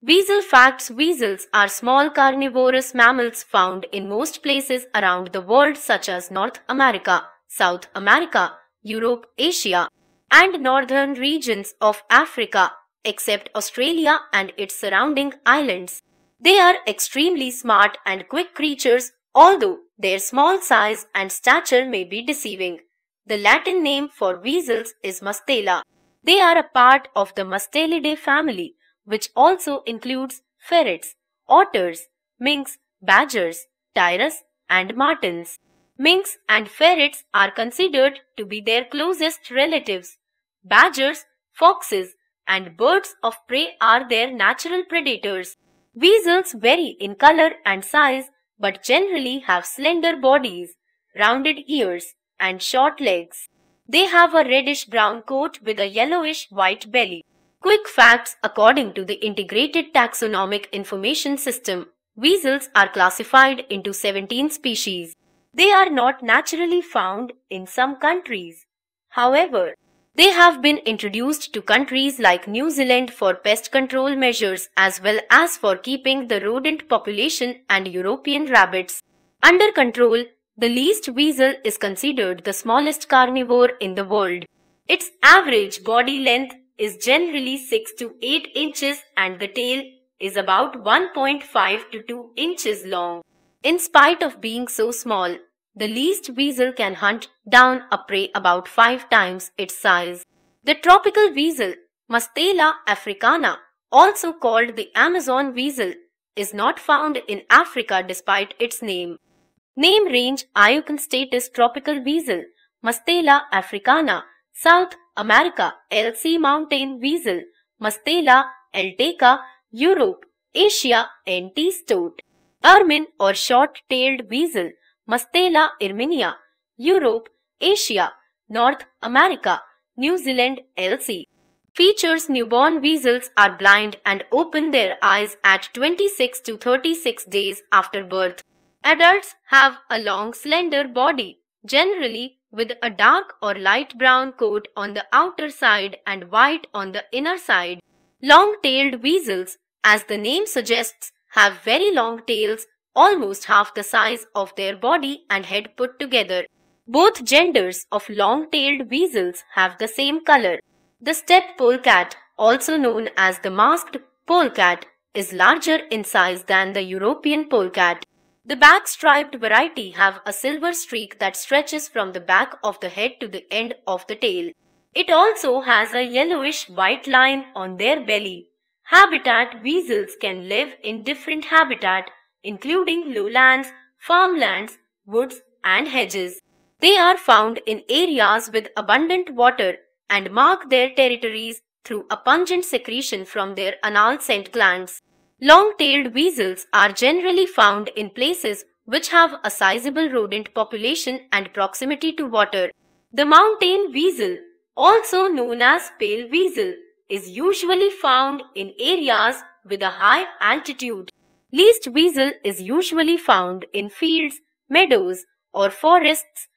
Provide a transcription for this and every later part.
Weasel facts Weasels are small carnivorous mammals found in most places around the world such as North America, South America, Europe, Asia, and northern regions of Africa, except Australia and its surrounding islands. They are extremely smart and quick creatures, although their small size and stature may be deceiving. The Latin name for weasels is mustela. They are a part of the mustelidae family which also includes ferrets, otters, minks, badgers, tirus, and martens. Minks and ferrets are considered to be their closest relatives. Badgers, foxes, and birds of prey are their natural predators. Weasels vary in color and size but generally have slender bodies, rounded ears, and short legs. They have a reddish brown coat with a yellowish white belly. Quick facts According to the Integrated Taxonomic Information System, weasels are classified into 17 species. They are not naturally found in some countries. However, they have been introduced to countries like New Zealand for pest control measures as well as for keeping the rodent population and European rabbits under control. The least weasel is considered the smallest carnivore in the world. Its average body length is generally 6 to 8 inches and the tail is about 1.5 to 2 inches long. In spite of being so small, the least weasel can hunt down a prey about 5 times its size. The tropical weasel, Mastela africana, also called the Amazon weasel, is not found in Africa despite its name. Name range IUCN status tropical weasel, Mastela africana, South America, LC mountain weasel, Mustela, Elteca, Europe, Asia, NT stoat. Ermine or short-tailed weasel, Mustela erminia, Europe, Asia, North America, New Zealand, LC. Features newborn weasels are blind and open their eyes at 26 to 36 days after birth. Adults have a long slender body, generally with a dark or light brown coat on the outer side and white on the inner side. Long-tailed weasels, as the name suggests, have very long tails almost half the size of their body and head put together. Both genders of long-tailed weasels have the same color. The steppe polecat, also known as the masked polecat, is larger in size than the European polecat. The back-striped variety have a silver streak that stretches from the back of the head to the end of the tail. It also has a yellowish white line on their belly. Habitat weasels can live in different habitat including lowlands, farmlands, woods and hedges. They are found in areas with abundant water and mark their territories through a pungent secretion from their anal scent glands. Long-tailed weasels are generally found in places which have a sizable rodent population and proximity to water. The mountain weasel, also known as pale weasel, is usually found in areas with a high altitude. Least weasel is usually found in fields, meadows, or forests.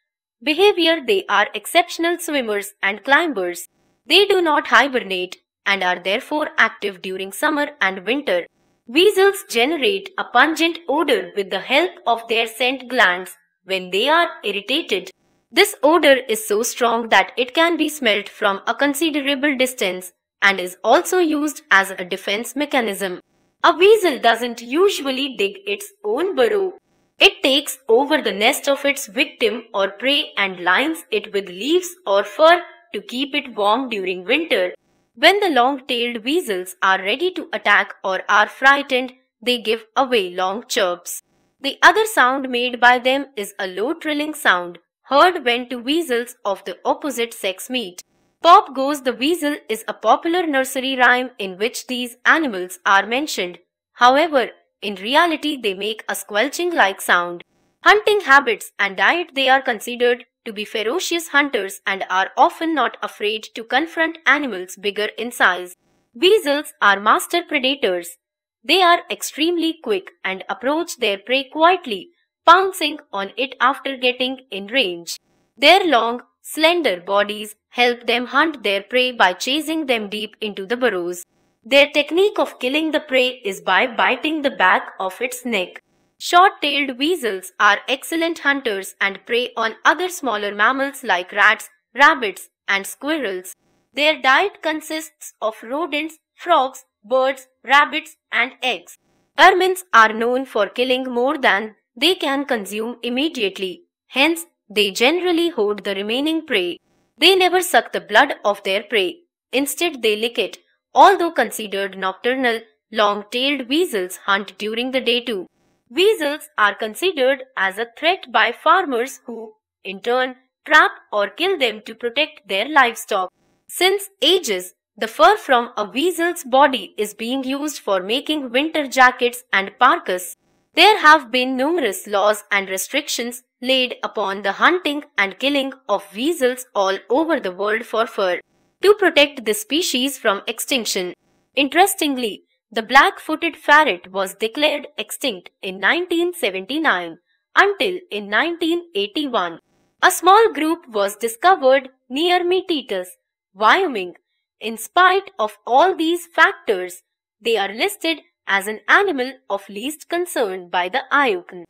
Behavior They are exceptional swimmers and climbers. They do not hibernate and are therefore active during summer and winter. Weasels generate a pungent odor with the help of their scent glands when they are irritated. This odor is so strong that it can be smelt from a considerable distance and is also used as a defense mechanism. A weasel doesn't usually dig its own burrow. It takes over the nest of its victim or prey and lines it with leaves or fur to keep it warm during winter. When the long-tailed weasels are ready to attack or are frightened, they give away long chirps. The other sound made by them is a low trilling sound, heard when two weasels of the opposite sex meet. Pop Goes the Weasel is a popular nursery rhyme in which these animals are mentioned. However, in reality they make a squelching-like sound. Hunting habits and diet they are considered to be ferocious hunters and are often not afraid to confront animals bigger in size. Weasels are master predators. They are extremely quick and approach their prey quietly, pouncing on it after getting in range. Their long, slender bodies help them hunt their prey by chasing them deep into the burrows. Their technique of killing the prey is by biting the back of its neck. Short-tailed weasels are excellent hunters and prey on other smaller mammals like rats, rabbits, and squirrels. Their diet consists of rodents, frogs, birds, rabbits, and eggs. Ermines are known for killing more than they can consume immediately. Hence, they generally hoard the remaining prey. They never suck the blood of their prey. Instead, they lick it. Although considered nocturnal, long-tailed weasels hunt during the day too. Weasels are considered as a threat by farmers who, in turn, trap or kill them to protect their livestock. Since ages, the fur from a weasel's body is being used for making winter jackets and parkas. There have been numerous laws and restrictions laid upon the hunting and killing of weasels all over the world for fur to protect the species from extinction. Interestingly, the black-footed ferret was declared extinct in 1979 until in 1981. A small group was discovered near Metitus, Wyoming. In spite of all these factors, they are listed as an animal of least concern by the IUCN.